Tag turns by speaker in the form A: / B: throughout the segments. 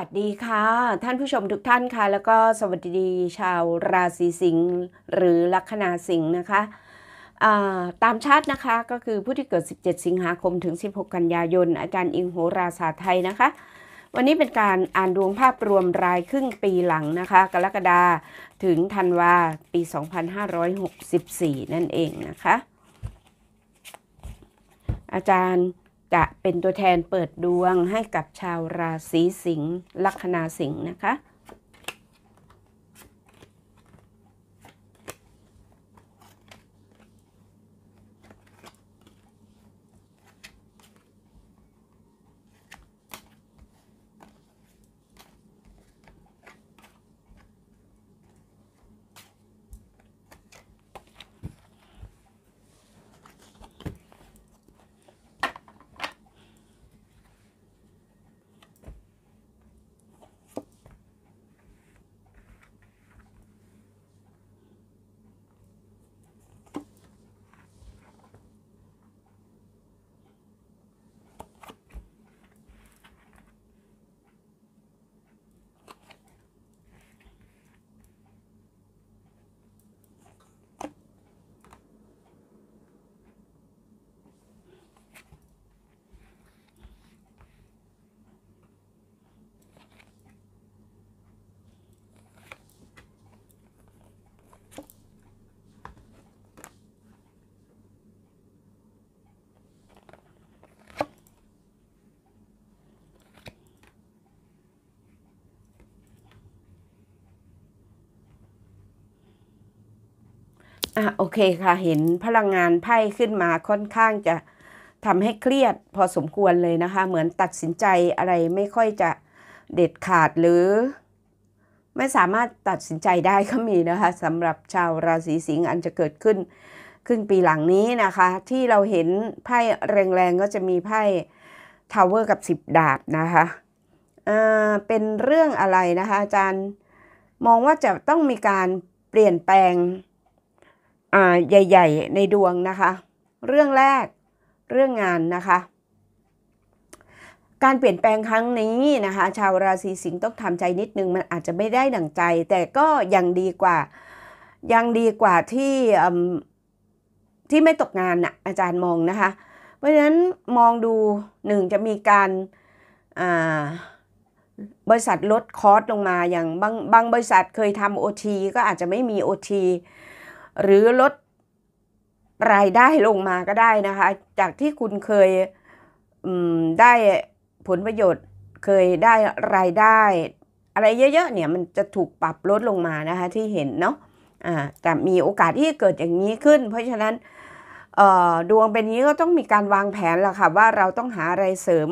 A: วัสดีค่ะท่านผู้ชมทุกท่านค่ะ แล้วก็สวัสดีชาวราศีสิงห์หรือลัคนาสิงห์นะคะตามชาตินะคะก็คือผู้ที่เกิด 17 สิงหาคมถึง 16 กันยายน อาจารย์อิงโหราศาสตร์ไทยนะคะ วันนี้เป็นการอ่านดวงภาพรวมรายครึ่งปีหลังนะคะกรกฎาถึงธันวาปี 2564 นั่นเองนะคะ อาจารย์จะเป็นตัวแทนเปิดดวงให้กับชาวราศีสิงห์ลัคนาสิงห์นะคะอ่ะโอเค ค่ะเห็นพลังงานไพ่ขึ้นมาค่อนข้างจะทำให้เครียดพอสมควรเลยนะคะ เหมือนตัดสินใจอะไรไม่ค่อยจะเด็ดขาดหรือ ไม่สามารถตัดสินใจได้ก็มีนะคะสำหรับชาวราศีสิงห์อันจะเกิดขึ้นครึ่งปีหลังนี้นะคะ ที่เราเห็นไพ่แรงๆ ก็จะมีไพ่ทาวเวอร์กับสิบดาบนะคะเป็นเรื่องอะไรนะคะอาจารย์มองว่าจะต้องมีการเปลี่ยนแปลงใหญ่ๆ ในดวงนะคะเรื่องแรกเรื่องงานนะคะการเปลี่ยนแปลงครั้งนี้นะคะชาวราศีสิงห์ต้องทำใจนิดนึงมันอาจจะไม่ได้ดั่งใจ แต่ก็ยังดีกว่ายังดีกว่าที่ที่ไม่ตกงานนะอาจารย์มองนะคะเพราะฉะนั้นมองดูหนึ่งจะมีการบริษัทลดคอสลงมาอย่างบางบางบริษัทเคยทำโอทีก็อาจจะไม่มีโอทีหรือลดรายได้ลงมาก็ได้นะคะจากที่คุณเคยได้ผลประโยชน์เคยได้รายได้ อะไรเยอะๆเนี่ยมันจะถูกปรับลดลงมานะคะ ที่เห็นเนาะแต่มีโอกาสที่เกิดอย่างนี้ขึ้นเพราะฉะนั้นดวงเป็นนี้ก็ต้องมีการวางแผนแล้วค่ะว่าเราต้องหาอะไรเสริม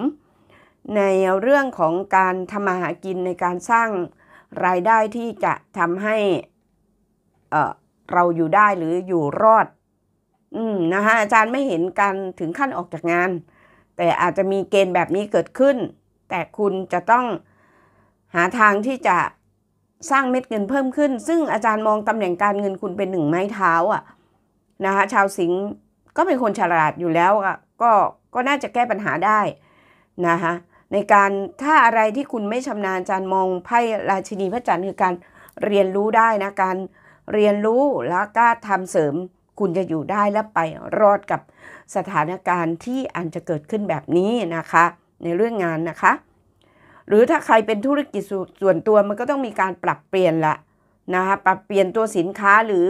A: ในเรื่องของการทำมาหากินในการสร้างรายได้ที่จะทำให้เราอยู่ได้หรืออยู่รอด อืมนะคะอาจารย์ไม่เห็นการถึงขั้นออกจากงาน แต่อาจจะมีเกณฑ์แบบนี้เกิดขึ้น แต่คุณจะต้องหาทางที่จะสร้างเม็ดเงินเพิ่มขึ้น ซึ่งอาจารย์มองตำแหน่งการเงินคุณเป็นหนึ่งไม้เท้า อ่ะนะคะชาวสิงห์ก็เป็นคนฉลาดอยู่แล้วอ่ะก็ก็น่าจะแก้ปัญหาได้นะคะในการถ้าอะไรที่คุณไม่ชำนาญอาจารย์มองไพ่ราชินีพระจันทร์คือการเรียนรู้ได้นะการเรียนรู้แล้วก็ทำเสริมคุณจะอยู่ได้และไปรอดกับสถานการณ์ที่อันจะเกิดขึ้นแบบนี้นะคะ ในเรื่องงานนะคะ หรือถ้าใครเป็นธุรกิจส่วนตัวมันก็ต้องมีการปรับเปลี่ยนละ นะคะปรับเปลี่ยนตัวสินค้าหรือ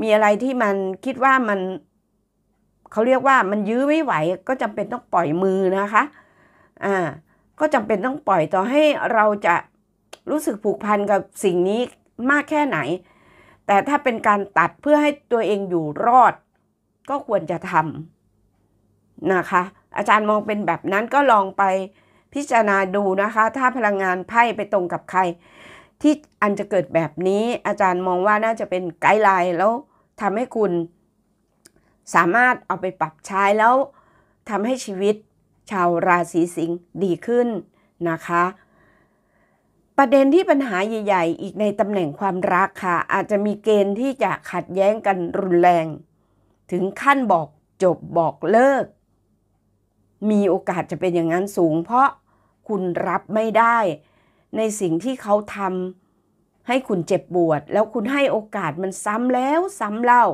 A: มีอะไรที่มันคิดว่ามันเขาเรียกว่ามันยื้อไม่ไหว ก็จำเป็นต้องปล่อยมือนะคะอ่า ก็จำเป็นต้องปล่อยต่อให้เราจะรู้สึกผูกพันกับสิ่งนี้มากแค่ไหนแต่ถ้าเป็นการตัดเพื่อให้ตัวเองอยู่รอด ก็ควรจะทำนะคะ อาจารย์มองเป็นแบบนั้นก็ลองไปพิจารณาดูนะคะ ถ้าพลังงานไพ่ไปตรงกับใคร ที่อันจะเกิดแบบนี้ อาจารย์มองว่าน่าจะเป็นไกด์ไลน์แล้วทำให้คุณสามารถเอาไปปรับใช้แล้วทำให้ชีวิตชาวราศีสิงห์ดีขึ้นนะคะประเด็นที่ปัญหาใหญ่ ๆ อีกในตำแหน่งความรักค่ะ อาจจะมีเกณฑ์ที่จะขัดแย้งกันรุนแรง ถึงขั้นบอกจบบอกเลิก มีโอกาสจะเป็นอย่างนั้นสูงเพราะคุณรับไม่ได้ ในสิ่งที่เขาทำให้คุณเจ็บปวด แล้วคุณให้โอกาสมันซ้ำแล้วซ้ำเล่า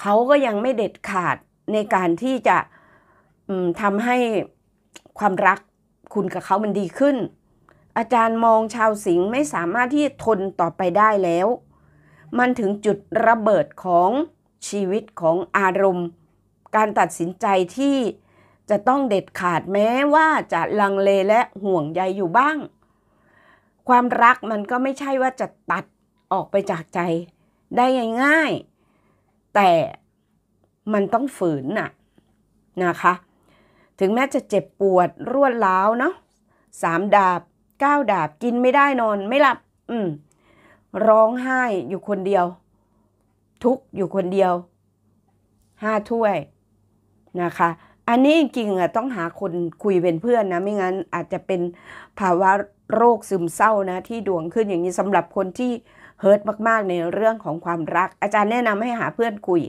A: เขาก็ยังไม่เด็ดขาดในการที่จะทำให้ความรักคุณกับเขามันดีขึ้นอาจารย์มองชาวสิงห์ไม่สามารถที่ทนต่อไปได้แล้ว มันถึงจุดระเบิดของชีวิตของอารมณ์ การตัดสินใจที่ จะต้องเด็ดขาดแม้ว่าจะลังเลและห่วงใยอยู่บ้าง ความรักมันก็ไม่ใช่ว่าจะตัดออกไปจากใจได้ง่ายๆแต่มันต้องฝืนน่ะนะคะ ถึงแม้จะเจ็บปวดรวดร้าวเนาะสามดาบก้าวดาบกินไม่ได้นอนไม่หลับอืมร้องไห้อยู่คนเดียว ทุกอยู่คนเดียวห้าถ้วยนะคะ อันนี้จริงอ่ะต้องหาคนคุยเป็นเพื่อนนะ ไม่งั้นอาจจะเป็นภาวะโรคซึมเศร้านะ ที่ดวงขึ้นอย่างนี้สำหรับคนที่ เฮิร์ตมาก ๆในเรื่องของความรัก อาจารย์แนะนำให้หาเพื่อนคุย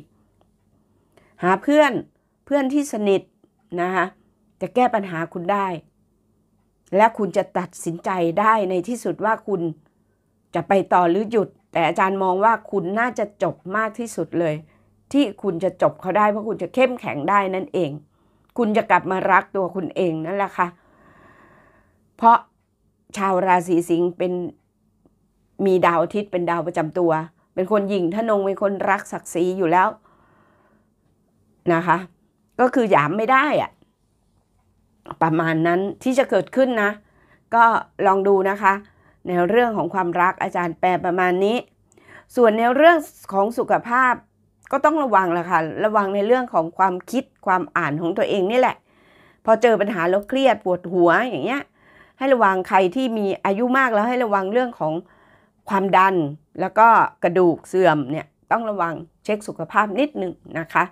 A: หาเพื่อนเพื่อนที่สนิทนะคะจะแก้ปัญหาคุณได้และคุณจะตัดสินใจได้ในที่สุดว่าคุณจะไปต่อหรือหยุด แต่อาจารย์มองว่าคุณน่าจะจบมากที่สุดเลย ที่คุณจะจบเขาได้เพราะคุณจะเข้มแข็งได้นั่นเอง คุณจะกลับมารักตัวคุณเองนั่นแหละค่ะ เพราะชาวราศีสิงห์เป็นมีดาวอาทิตย์เป็นดาวประจำตัว เป็นคนหยิ่งทนงเป็นคนรักศักดิ์ศรีอยู่แล้วนะคะ ก็คือหยามไม่ได้อะประมาณนั้นที่จะเกิดขึ้นนะ ก็ลองดูนะคะ ในเรื่องของความรักอาจารย์แปลประมาณนี้ ส่วนในเรื่องของสุขภาพก็ต้องระวังแหละค่ะ ระวังในเรื่องของความคิดความอ่านของตัวเองนี่แหละ พอเจอปัญหาแล้วเครียดปวดหัวอย่างเงี้ย ให้ระวังใครที่มีอายุมากแล้วให้ระวังเรื่องของความดันแล้วก็กระดูกเสื่อมเนี่ย ต้องระวังเช็คสุขภาพนิดหนึ่งนะคะ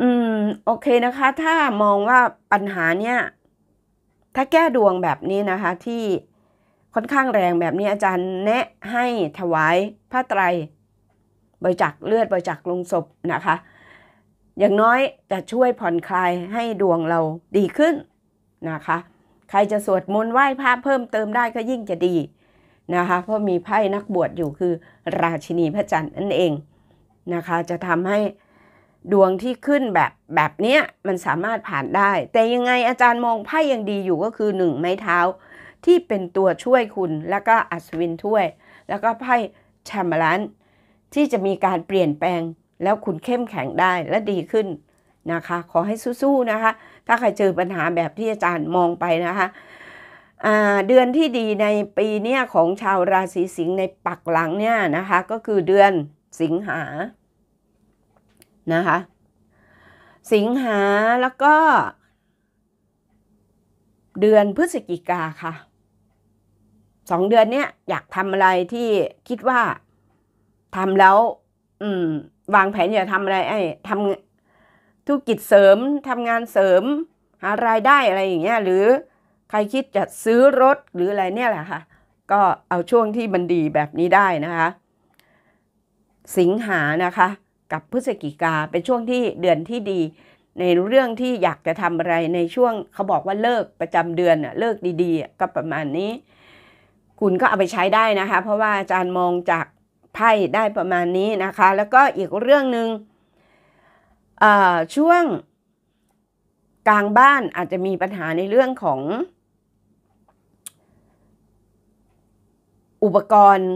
A: อืมโอเคนะคะถ้ามองว่าปัญหาเนี้ยถ้าแก้ดวงแบบนี้นะคะ ที่ค่อนข้างแรงแบบนี้อาจารย์แนะให้ถวายผ้าไตรบริจาคเลือดบริจาคลงศพนะคะ อย่างน้อยจะช่วยผ่อนคลายให้ดวงเราดีขึ้นนะคะ ใครจะสวดมนต์ไหว้พระเพิ่มเติมได้ก็ยิ่งจะดีนะคะเพราะมีไพ่นักบวชอยู่คือ ราชินีพระจันทร์นั่นเองนะคะ จะทำให้ดวง ที่ขึ้นแบบ แบบเนี้ยมันสามารถผ่านได้ แต่ยังไงอาจารย์มองไพ่ยังดีอยู่ก็คือหนึ่งไม้เท้าที่เป็นตัวช่วยคุณแล้วก็อัศวินถ้วย แล้วก็ไพ่แชมเบอร์ลัน ที่จะมีการเปลี่ยนแปลงแล้วคุณเข้มแข็งได้และดีขึ้นนะคะ ขอให้สู้ๆนะคะ ถ้าใครเจอปัญหาแบบที่อาจารย์มองไปนะคะเดือนที่ดีในปีเนี้ยของชาวราศีสิงห์ในปักหลังเนี่ยนะคะก็คือเดือนสิงหานะคะสิงหาแล้วก็ เดือนพฤศจิกาค่ะสองเดือนเนี้ยอยากทำอะไรที่คิดว่าทำแล้ววางแผนอย่าทำอะไรไอ้ทำธุรกิจเสริมทำงานเสริม หา รายได้อะไรอย่างเงี้ยหรือ ใครคิดจะซื้อรถหรืออะไรเนี่ยแหละค่ะ ก็เอาช่วงที่มันดีแบบนี้ได้นะคะ สิงหานะคะับพฤศจิกาเป็นช่วงที่เดือนที่ดี ในเรื่องที่อยากจะทำอะไรในช่วงเขาบอกว่าเลิกประจำเดือนเลิกดีๆก็ประมาณนี้ คุณก็เอาไปใช้ได้นะคะ เพราะว่าอาจารย์มองจากไพ่ได้ประมาณนี้นะคะแล้วก็อีกเรื่องหนึง่งช่วงกลางบ้านอาจจะมีปัญหาในเรื่องของอุปกรณ์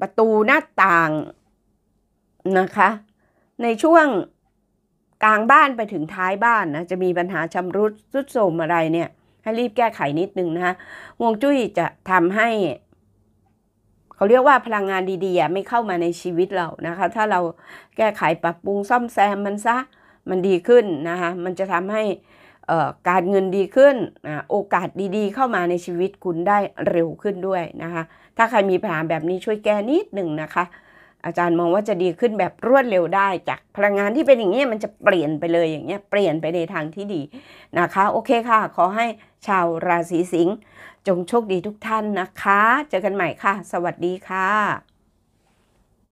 A: ประตูหน้าต่างนะคะในช่วงกลางบ้านไปถึงท้ายบ้านนะจะมีปัญหาชำรุดสุดโทมอะไรเนี่ย ให้รีบแก้ไขนิดนึงนะคะวงจุ้ยจะทำให้เขาเรียกว่าพลังงานดีๆไม่เข้ามาในชีวิตเรานะคะ ถ้าเราแก้ไขปรับปรุงซ่อมแซมมันซะมันดีขึ้นนะคะมันจะทำให้การเงินดีขึ้นนะโอกาสดีๆเข้ามาในชีวิตคุณได้เร็วขึ้นด้วยนะคะ ถ้าใครมีปัญหาแบบนี้ช่วยแก้นิดหนึ่งนะคะอาจารย์มองว่าจะดีขึ้นแบบรวดเร็วได้ จากพลังงานที่เป็นอย่างนี้มันจะเปลี่ยนไปเลยอย่างเงี้ยเปลี่ยนไปในทางที่ดีนะคะ โอเคค่ะ ขอให้ชาวราศีสิงห์จงโชคดีทุกท่านนะคะ เจอกันใหม่ค่ะ สวัสดีค่ะ